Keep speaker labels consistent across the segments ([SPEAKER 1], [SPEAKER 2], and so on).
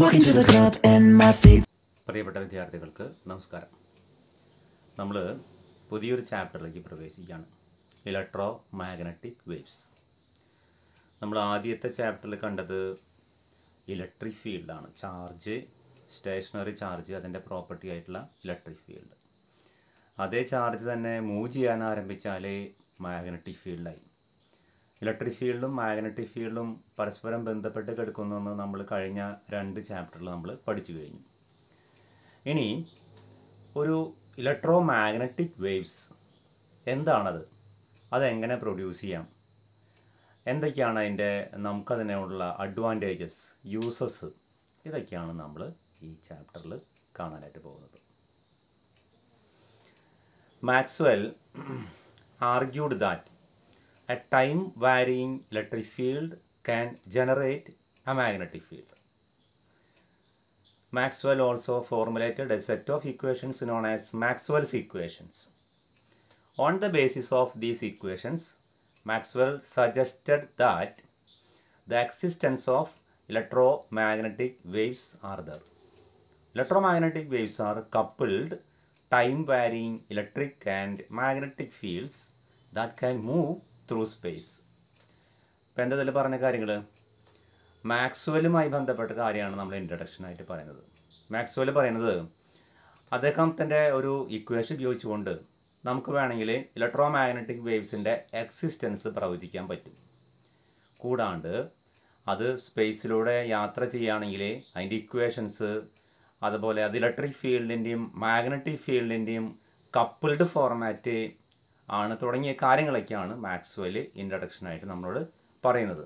[SPEAKER 1] പ്രിയപ്പെട്ട വിദ്യാർത്ഥികൾക്ക് നമസ്കാരം നമ്മൾ പുതിയൊരു ചാപ്റ്ററിലേക്ക് പ്രവേശിക്കുകയാണ് ഇലക്ട്രോ മാഗ്നറ്റിക് വേവ്സ് നമ്മൾ ആദ്യത്തെ ചാപ്റ്ററിൽ കണ്ടത് ഇലക്ട്രിക് ഫീൽഡാണ് ചാർജ് സ്റ്റേഷനറി ചാർജ് അതിൻ്റെ പ്രോപ്പർട്ടി ആയിട്ടുള്ള ഇലക്ട്രിക് ഫീൽഡ് അതേ ചാർജ് തന്നെ മൂവ് ചെയ്യാൻ ആരംഭിച്ചാലേ മാഗ്നറ്റിക് ഫീൽഡായി ഇലക്ട്രിക് ഫീൽഡും മാഗ്നറ്റിക് ഫീൽഡും പരസ്പരം ബന്ധപ്പെട്ട് കിടക്കുന്നുവെന്ന് നമ്മൾ കഴിഞ്ഞ രണ്ട് ചാപ്റ്ററിൽ നമ്മൾ പഠിച്ചു കഴിഞ്ഞു ഇനി ഒരു ഇലക്ട്രോ മാഗ്നറ്റിക് വേവ്സ് എന്താണത് അതെങ്ങനെ പ്രൊഡ്യൂസ് ചെയ്യാം എന്തൊക്കെയാണ് അതിൻ്റെ നമുക്കതിനുള്ള അഡ്വാൻറ്റേജസ് യൂസസ് ഇതൊക്കെയാണ് നമ്മൾ ഈ ചാപ്റ്ററിൽ കാണാനായിട്ട് പോകുന്നത് Maxwell argued that a time varying electric field can generate a magnetic field. Maxwell also formulated a set of equations known as Maxwell's equations. On the basis of these equations, Maxwell suggested that the existence of electromagnetic waves are there. Electromagnetic waves are coupled time varying electric and magnetic fields that can move through space ഇപ്പം എന്താ ഇതിൽ പറഞ്ഞ കാര്യങ്ങൾ മാക്സ്വെല്ലുമായി ബന്ധപ്പെട്ട കാര്യമാണ് നമ്മൾ ആയിട്ട് പറയുന്നത് മാക്സ്വെൽ പറയുന്നത് തൻ്റെ ഒരു ഇക്വേഷൻ ഉപയോഗിച്ചുകൊണ്ട് നമുക്ക് വേണമെങ്കിൽ ഇലക്ട്രോ മാഗ്നറ്റിക് വേവ്സിൻ്റെ എക്സിസ്റ്റൻസ് പ്രവചിക്കാൻ പറ്റും കൂടാണ്ട് അത് സ്പേസിലൂടെ യാത്ര ചെയ്യുകയാണെങ്കിൽ അതിൻ്റെ ഇക്വേഷൻസ് അതുപോലെ അത് ഇലക്ട്രിക് ഫീൽഡിൻ്റെയും മാഗ്നറ്റിക് ഫീൽഡിൻ്റെയും കപ്പിൾഡ് ഫോർമാറ്റ് ആണ് തുടങ്ങിയ കാര്യങ്ങളൊക്കെയാണ് മാക്സ്വെൽ ഇൻട്രഡക്ഷനായിട്ട് നമ്മളോട് പറയുന്നത്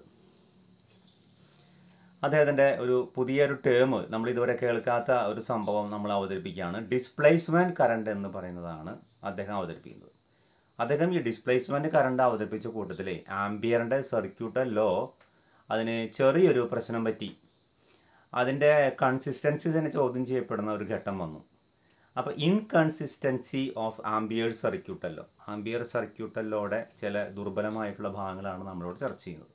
[SPEAKER 1] അദ്ദേഹത്തിൻ്റെ ഒരു പുതിയൊരു ടേം നമ്മൾ ഇതുവരെ കേൾക്കാത്ത ഒരു സംഭവം നമ്മൾ അവതരിപ്പിക്കുകയാണ് ഡിസ്പ്ലേസ്മെൻറ്റ് കറണ്ട് എന്ന് പറയുന്നതാണ് അദ്ദേഹം അവതരിപ്പിക്കുന്നത് അദ്ദേഹം ഈ ഡിസ്പ്ലേസ്മെൻറ്റ് കറണ്ട് അവതരിപ്പിച്ച കൂട്ടത്തിൽ ആംബിയറിൻ്റെ സർക്യൂട്ട് ലോ അതിന് ചെറിയൊരു പ്രശ്നം പറ്റി അതിൻ്റെ കൺസിസ്റ്റൻസി തന്നെ ചോദ്യം ചെയ്യപ്പെടുന്ന ഒരു ഘട്ടം വന്നു അപ്പോൾ ഇൻകൺസിസ്റ്റൻസി ഓഫ് ആംബിയർ സർക്യൂട്ടല്ലോ ആംബിയർ സർക്യൂട്ടല്ലോടെ ചില ദുർബലമായിട്ടുള്ള ഭാഗങ്ങളാണ് നമ്മളോട് ചർച്ച ചെയ്യുന്നത്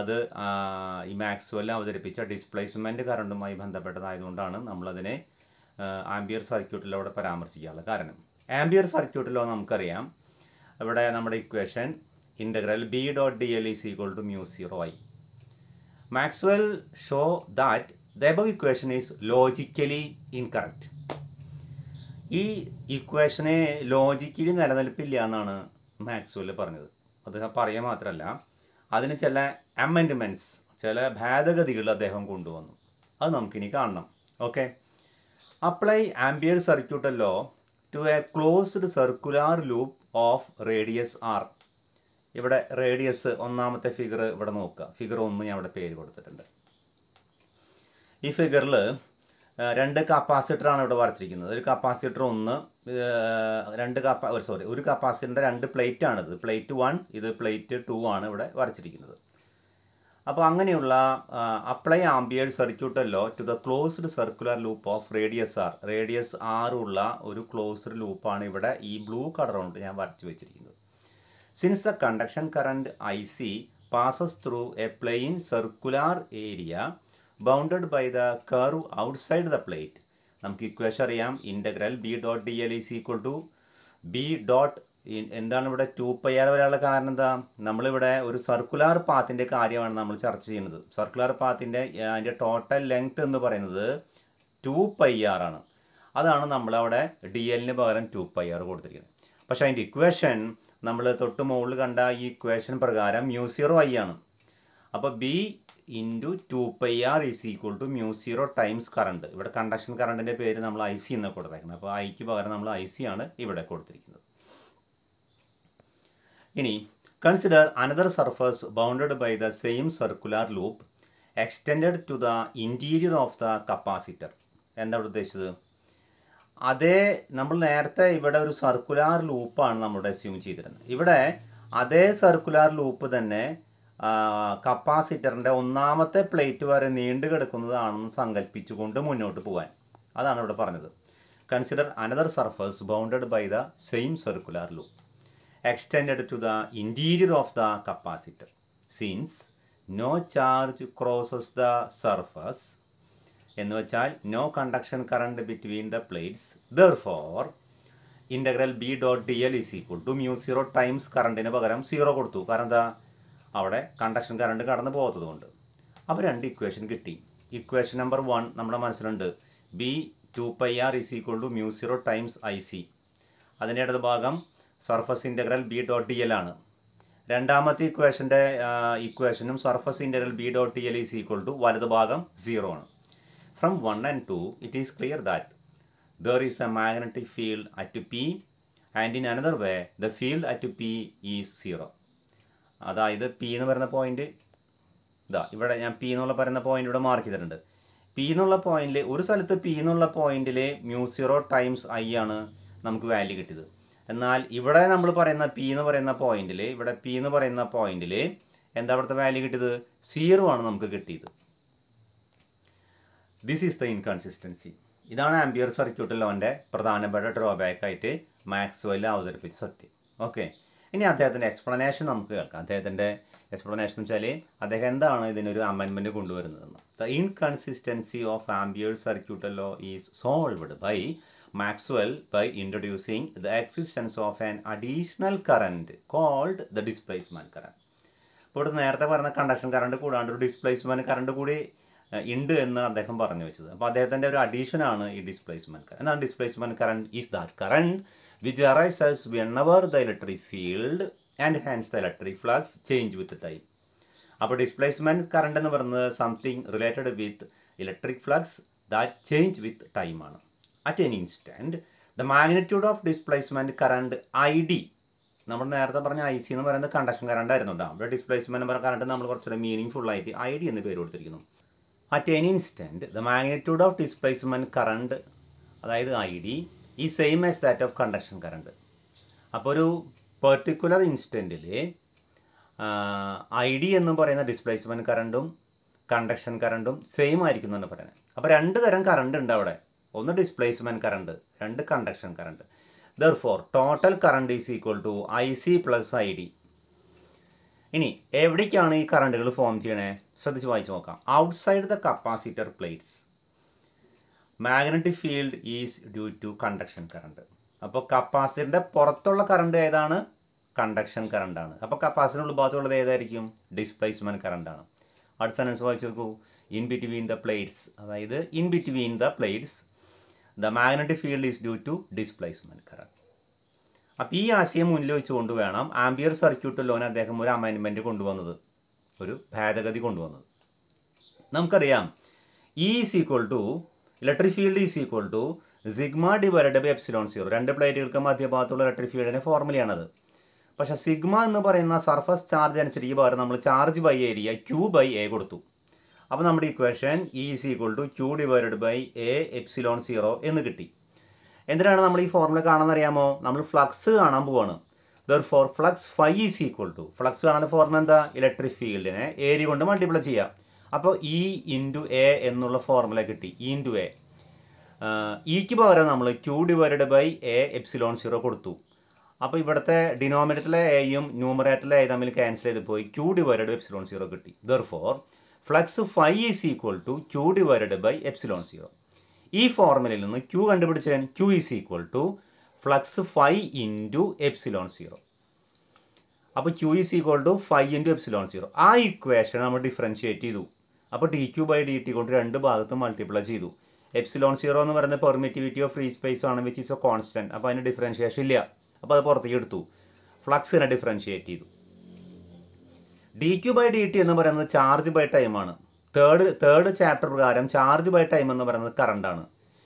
[SPEAKER 1] അത് ഈ മാക്സ്വെൽ അവതരിപ്പിച്ച ഡിസ്പ്ലേസ്മെൻറ്റ് കറണ്ടുമായി ബന്ധപ്പെട്ടതായതുകൊണ്ടാണ് നമ്മളതിനെ ആംബിയർ സർക്യൂട്ടിലൂടെ പരാമർശിക്കാനുള്ള കാരണം ആംബിയർ സർക്യൂട്ടിലോ നമുക്കറിയാം ഇവിടെ നമ്മുടെ equation integral B dot D L is equal to mu zero ആയി Maxwell show that the above equation is logically incorrect ഈ ഇക്വേഷനെ ലോജിക്കലി നിലനിൽപ്പില്ല എന്നാണ് മാക്സ്വെൽ പറഞ്ഞത് അദ്ദേഹം പറയുക മാത്രമല്ല അതിന് ചില അമെൻഡ്മെൻറ്റ്സ് ചില ഭേദഗതികൾ അദ്ദേഹം കൊണ്ടുവന്നു അത് നമുക്കിനി കാണണം okay apply Ampere circuit law to a closed circular loop of radius R ഇവിടെ റേഡിയസ് ഒന്നാമത്തെ ഫിഗർ ഇവിടെ നോക്കുക ഫിഗർ ഒന്ന് ഞാൻ ഇവിടെ പേര് കൊടുത്തിട്ടുണ്ട് ഈ ഫിഗറിൽ രണ്ട് കപ്പാസിറ്ററാണ് ഇവിടെ വരച്ചിരിക്കുന്നത് ഒരു കപ്പാസിറ്റർ ഒന്ന് രണ്ട് കപ്പാ സോറി ഒരു കപ്പാസിറ്ററിൻ്റെ രണ്ട് പ്ലേറ്റ് ആണിത് പ്ലേറ്റ് വൺ ഇത് പ്ലേറ്റ് ടു ആണ് ഇവിടെ വരച്ചിരിക്കുന്നത് അപ്പോൾ അങ്ങനെയുള്ള apply Ampere circuit law to the closed circular loop of radius R radius ആറുള്ള ഒരു ക്ലോസ്ഡ് ലൂപ്പാണ് ഇവിടെ ഈ ബ്ലൂ കളർ കൊണ്ട് ഞാൻ വരച്ചു വെച്ചിരിക്കുന്നത് since the conduction current I C passes through a plane circular area bounded by the curve outside the plate നമുക്ക് ഇക്വേഷൻ അറിയാം integral B dot D L is equal to B dot എന്താണ് ഇവിടെ to pi R വരാനുള്ള കാരണം എന്താ നമ്മളിവിടെ ഒരു circular പാത്തിൻ്റെ കാര്യമാണ് നമ്മൾ ചർച്ച ചെയ്യുന്നത് സർക്കുലാർ പാത്തിൻ്റെ അതിൻ്റെ ടോട്ടൽ ലെങ്ത് എന്ന് പറയുന്നത് ടു പൈ ആർ ആണ് അതാണ് നമ്മളവിടെ ഡി എല്ലിന് പകരം ടു പൈ ആർ കൊടുത്തിരിക്കുന്നത് പക്ഷേ അതിൻ്റെ ഇക്വേഷൻ നമ്മൾ തൊട്ട് മുകളിൽ കണ്ട ഈ ഇക്വേഷൻ പ്രകാരം മ്യൂ സീറോ ഐ ആണ് അപ്പോൾ B into two pi R is equal to mu zero times current ഇവിടെ കണ്ടക്ഷൻ കറണ്ടിൻ്റെ പേര് നമ്മൾ ഐ സി എന്ന് കൊടുത്തേക്കുന്നത് അപ്പോൾ ഐക്ക് പകരം നമ്മൾ ഐ സി ആണ് ഇവിടെ കൊടുത്തിരിക്കുന്നത് ഇനി consider another surface bounded by the same circular loop extend to the interior of the capacitor എന്താ ഇവിടെ ഉദ്ദേശിച്ചത് അതേ നമ്മൾ നേരത്തെ ഇവിടെ ഒരു സർക്കുലാർ ലൂപ്പാണ് നമ്മുടെ അസ്യൂം ചെയ്തിരുന്നത് ഇവിടെ അതേ സർക്കുലാർ ലൂപ്പ് തന്നെ കപ്പാസിറ്ററിൻ്റെ ഒന്നാമത്തെ പ്ലേറ്റ് വരെ നീണ്ടു കിടക്കുന്നതാണെന്ന് സങ്കല്പിച്ചുകൊണ്ട് മുന്നോട്ട് പോകാൻ അതാണ് ഇവിടെ പറഞ്ഞത് consider another surface bounded by the same circular loop extend to the interior of the capacitor since no charge crosses the surface എന്ന് വെച്ചാൽ no conduction current between the plates therefore integral B dot D L is equal to mu zero times കറണ്ടിന് പകരം zero കൊടുത്തു കാരണം എന്താ അവിടെ conduction current കടന്നു പോകാത്തതുകൊണ്ട് അപ്പോൾ രണ്ട് ഇക്വേഷൻ കിട്ടി ഇക്വേഷൻ നമ്പർ വൺ നമ്മുടെ മനസ്സിലുണ്ട് B two pi R is equal to mu zero times I C അതിൻ്റെ ഇടത് ഭാഗം surface integral B dot D L ആണ് രണ്ടാമത്തെ ഇക്വേഷൻ്റെ ഇക്വേഷനും surface integral B dot D L is equal to വലത് ഭാഗം സീറോ ആണ് from one and two it is clear that there is a magnetic field at P and in another way the field at P is zero അതായത് P എന്ന് പറയുന്ന point ഇതാ ഇവിടെ ഞാൻ P എന്നുള്ള പറയുന്ന പോയിന്റ് ഇവിടെ മാർക്ക് ചെയ്തിട്ടുണ്ട് പി എന്നുള്ള പോയിന്റിൽ ഒരു സ്ഥലത്ത് പി എന്നുള്ള പോയിന്റിൽ മ്യൂ സീറോ ടൈംസ് ഐ ആണ് നമുക്ക് വാല്യൂ കിട്ടിയത് എന്നാൽ ഇവിടെ നമ്മൾ പറയുന്ന പി എന്ന് പറയുന്ന പോയിന്റിൽ ഇവിടെ പി എന്ന് പറയുന്ന പോയിന്റിൽ എന്താ അവിടുത്തെ വാല്യൂ കിട്ടിയത് സീറോ ആണ് നമുക്ക് കിട്ടിയത് ദിസ് ഈസ് ദ ഇൻകൺസിസ്റ്റൻസി ഇതാണ് ആംബിയർ സർക്യൂട്ട് ലോൻ്റെ പ്രധാനപ്പെട്ട ഡ്രോബാക്ക് ആയിട്ട് മാക്സ്വെൽ അവതരിപ്പിച്ച സത്യം ഓക്കെ ഇനി അദ്ദേഹത്തിൻ്റെ എക്സ്പ്ലനേഷൻ നമുക്ക് കേൾക്കാം അദ്ദേഹത്തിൻ്റെ എക്സ്പ്ലനേഷൻ എന്ന് വെച്ചാൽ അദ്ദേഹം എന്താണ് ഇതിനൊരു അമെൻമെൻറ്റ് കൊണ്ടുവരുന്നതെന്ന് the inconsistency of Ampere's circuit law is solved by Maxwell by introducing the existence of an additional current called the displacement current ഇപ്പോൾ ഇവിടെ നേരത്തെ പറഞ്ഞ കണ്ടക്ഷൻ കറണ്ട് കൂടാണ്ട് ഒരു ഡിസ്പ്ലേസ്മെൻറ്റ് കറണ്ട് കൂടി ഉണ്ട് എന്ന് അദ്ദേഹം പറഞ്ഞു വെച്ചത് അപ്പോൾ അദ്ദേഹത്തിൻ്റെ ഒരു അഡീഷനാണ് ഈ ഡിസ്പ്ലേസ്മെൻറ്റ് കറണ്ട് എന്നാൽ displacement current is that current which arises whenever the electric field and hence the electric flux change with time അപ്പോൾ ഡിസ്പ്ലേസ്മെൻറ്റ് കറണ്ട് എന്ന് പറയുന്നത് something related with electric flux that change with ടൈമാണ് at an instant the magnitude of displacement current I D നമ്മൾ നേരത്തെ പറഞ്ഞ I C എന്ന് പറയുന്നത് conduction current ആയിരുന്നു കേട്ടോ അവിടെ ഡിസ്പ്ലേസ്മെൻറ്റ് പറഞ്ഞ കറണ്ട് നമ്മൾ കുറച്ചുകൂടെ മീനിങ് ഫുൾ ആയിട്ട് ഐ ഡി എന്ന് പേര് കൊടുത്തിരിക്കുന്നു at an instant the magnitude of displacement current അതായത് ഐ ഡി ഈ same as that of conduction current അപ്പോൾ ഒരു പെർട്ടിക്കുലർ ഇൻസ്റ്റൻറ്റിൽ ഐ ഡി എന്ന് പറയുന്ന ഡിസ്പ്ലേസ്മെൻറ്റ് കറണ്ടും കണ്ടക്ഷൻ കറണ്ടും സെയിം ആയിരിക്കും എന്നാണ് പറയുന്നത് അപ്പോൾ രണ്ട് തരം കറണ്ട് ഉണ്ട് അവിടെ ഒന്ന് ഡിസ്പ്ലേസ്മെൻറ്റ് കറണ്ട് രണ്ട് conduction current therefore total current is equal to I C plus I D ഇനി എവിടേക്കാണ് ഈ കറണ്ടുകൾ ഫോം ചെയ്യണേ ശ്രദ്ധിച്ച് വായിച്ച് നോക്കാം outside the capacitor plates magnetic field is due to conduction current അപ്പോൾ കപ്പാസിറ്ററിൻ്റെ പുറത്തുള്ള കറണ്ട് ഏതാണ് കണ്ടക്ഷൻ കറണ്ടാണ് അപ്പോൾ കപ്പാസിറ്ററിനുള്ള ഭാഗത്തുള്ളത് ഏതായിരിക്കും ഡിസ്പ്ലേസ്മെൻറ്റ് കറണ്ടാണ് അടുത്ത സെൻസ് വായിച്ചു നോക്കൂ ഇൻ ബിറ്റ്വീൻ ദ പ്ലേറ്റ്സ് അതായത് in between the plates the magnetic field is due to displacement current അപ്പോൾ ഈ ആശയം മുന്നിൽ വെച്ചുകൊണ്ട് വേണം ആംബിയർ സർക്യൂട്ട് ലോന് അദ്ദേഹം ഒരു അമൈൻമെൻറ്റ് കൊണ്ടുവന്നത് ഒരു ഭേദഗതി കൊണ്ടുവന്നത് നമുക്കറിയാം E is equal to electric field is equal to sigma divided by epsilon zero രണ്ട് പ്ലേറ്റുകൾക്ക് മധ്യഭാഗത്തുള്ള ഇലക്ട്രിക് ഫീൽഡിൻ്റെ ഫോർമുലയാണത് പക്ഷേ സിഗ്മ എന്ന് പറയുന്ന സർഫസ് ചാർജ് അനുസരിച്ച് പകരം നമ്മൾ charge by area Q by A കൊടുത്തു അപ്പോൾ നമ്മുടെ equation is equal to Q divided by A epsilon zero എന്ന് കിട്ടി എന്തിനാണ് നമ്മൾ ഈ ഫോർമുല കാണാമെന്നറിയാമോ നമ്മൾ ഫ്ലക്സ് കാണാൻ പോവാണ് therefore flux phi is equal to flux കാണാൻ ഫോർമുല എന്താ ഇലക്ട്രിക് ഫീൽഡിനെ ഏരിയ കൊണ്ട് മൾട്ടിപ്ലൈ ചെയ്യാം അപ്പോൾ ഇ ഇൻറ്റു എ എന്നുള്ള ഫോർമുല കിട്ടി ഇ ഇൻറ്റു എ ഇക്ക് പകരം നമ്മൾ Q divided by A epsilon zero കൊടുത്തു അപ്പോൾ ഇവിടുത്തെ ഡിനോമിനേറ്ററിലെ എയും ന്യൂമറേറ്ററിലെ എ തമ്മിൽ ക്യാൻസൽ ചെയ്ത് പോയി Q divided by epsilon zero കിട്ടി therefore flux phi is equal to Q divided by epsilon zero ഈ ഫോർമുലയിൽ നിന്ന് ക്യൂ കണ്ടുപിടിച്ചാൽ Q is equal to flux phi into epsilon zero അപ്പോൾ Q is equal to phi into epsilon zero ആ equation നമ്മൾ differentiate ചെയ്തു അപ്പോൾ T Q by D T കൊണ്ട് രണ്ട് ഭാഗത്തും മൾട്ടിപ്ലൈ ചെയ്തു എപ്സിലോൺ സീറോ എന്ന് പറയുന്നത് പെർമിറ്റിവിറ്റി ഓഫ് ഫ്രീ സ്പേസ് ആണ് വിച്ച് ഇസ് എ കോൺസ്റ്റൻറ്റ് അപ്പോൾ അതിന് ഡിഫറൻഷിയേഷൻ ഇല്ല അപ്പോൾ അത് പുറത്തേക്ക് എടുത്തു ഫ്ലക്സിനെ ഡിഫറൻഷിയേറ്റ് ചെയ്തു D Q by D T എന്ന് പറയുന്നത് ചാർജ് ബൈ ടൈമാണ് തേർഡ് തേർഡ് ചാപ്റ്റർ പ്രകാരം ചാർജ് ബൈ ടൈം എന്ന് പറയുന്നത് കറണ്ടാണ്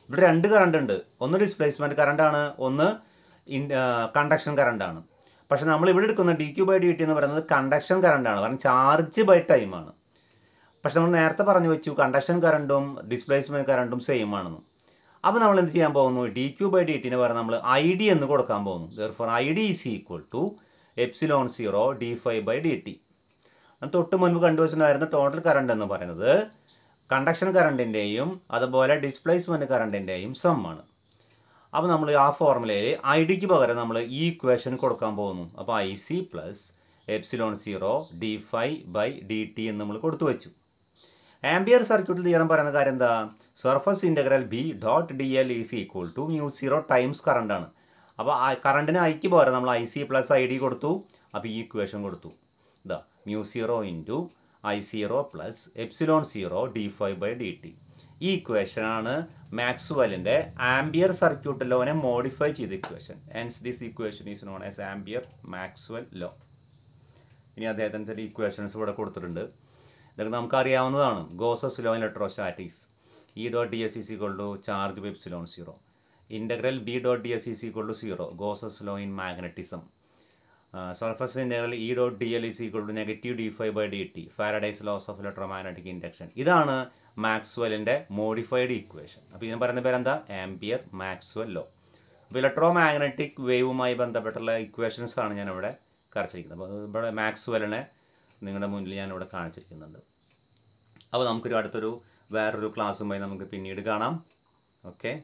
[SPEAKER 1] ഇവിടെ രണ്ട് കറണ്ട് ഉണ്ട് ഒന്ന് ഡിസ്പ്ലേസ്മെൻറ്റ് കറണ്ടാണ് ഒന്ന് ഇൻ കണ്ടക്ഷൻ കറണ്ടാണ് പക്ഷെ നമ്മൾ ഇവിടെ എടുക്കുന്ന D Q by D T എന്ന് പറയുന്നത് കണ്ടക്ഷൻ കറണ്ടാണ് കാരണം ചാർജ് ബൈ ടൈമാണ് പക്ഷെ നമ്മൾ നേരത്തെ പറഞ്ഞു വെച്ചു കണ്ടക്ഷൻ കറണ്ടും ഡിസ്പ്ലേസ്മെൻറ്റ് കറണ്ടും സെയിം ആണെന്ന് അപ്പോൾ നമ്മൾ എന്ത് ചെയ്യാൻ പോകുന്നു ഡി ക്യൂ ബൈ ഡി എന്ന് പറഞ്ഞാൽ നമ്മൾ ഐ ഡി എന്ന് കൊടുക്കാൻ പോകുന്നു for I D is equal to epsilon zero D phi by D T തൊട്ട് മുൻപ് കണ്ടുവച്ചിട്ടുണ്ടായിരുന്ന ടോട്ടൽ കറണ്ട് എന്ന് പറയുന്നത് കണ്ടക്ഷൻ കറണ്ടിൻ്റെയും അതുപോലെ ഡിസ്പ്ലേസ്മെൻറ്റ് കറണ്ടിൻ്റെയും സമ്മാണ് അപ്പോൾ നമ്മൾ ആ ഫോർമുലയിൽ ഐ ഡിക്ക് പകരം നമ്മൾ ഈ ഇക്വേഷൻ കൊടുക്കാൻ പോകുന്നു അപ്പോൾ I C plus epsilon zero D phi by D T എന്ന് നമ്മൾ കൊടുത്തു വെച്ചു ആംബിയർ സർക്യൂട്ടിൽ തീരം പറയുന്ന കാര്യം എന്താ surface integral B dot D L is equal to mu zero times കറണ്ടാണ് അപ്പോൾ ആ കറണ്ടിന് ഐക്ക് പകരം നമ്മൾ I C plus I D കൊടുത്തു അപ്പോൾ ഈ ഇക്വേഷൻ കൊടുത്തു ഇതാ mu zero into I zero plus epsilon zero D phi by D T ഈ ഇക്വേഷനാണ് മാക്സ്വെലിൻ്റെ ആംബിയർ സർക്യൂട്ട് ലോനെ മോഡിഫൈ ചെയ്ത equation and this equation is known as Ampere Maxwell law ഇനി അദ്ദേഹത്തിൻ്റെ ഇക്വേഷൻസ് ഇവിടെ കൊടുത്തിട്ടുണ്ട് ഇതൊക്കെ നമുക്കറിയാവുന്നതാണ് Gauss's law in electrostatics E dot D S E C to charge epsilon zero integral B dot D S E C to zero Gauss's law in magnetism സൾഫസിൻ്റെ E dot D L is equal to negative D phi by D T Faraday's laws of electromagnetic induction ഇതാണ് മാക്സ്വെലിൻ്റെ modified equation അപ്പോൾ ഇതിന് പറയുന്ന പേരെന്താ Ampere Maxwell law അപ്പോൾ electromagnetic വേവുമായി ബന്ധപ്പെട്ടുള്ള ഇക്വേഷൻസാണ് ഞാനിവിടെ കാണിച്ചിരിക്കുന്നത് അപ്പോൾ ഇവിടെ മാക്സ്വെലിനെ നിങ്ങളുടെ മുന്നിൽ ഞാനിവിടെ കാണിച്ചിരിക്കുന്നുണ്ട് അപ്പോൾ നമുക്കൊരു അടുത്തൊരു വേറൊരു ക്ലാസ്സുമായി നമുക്ക് പിന്നീട് കാണാം ഓക്കെ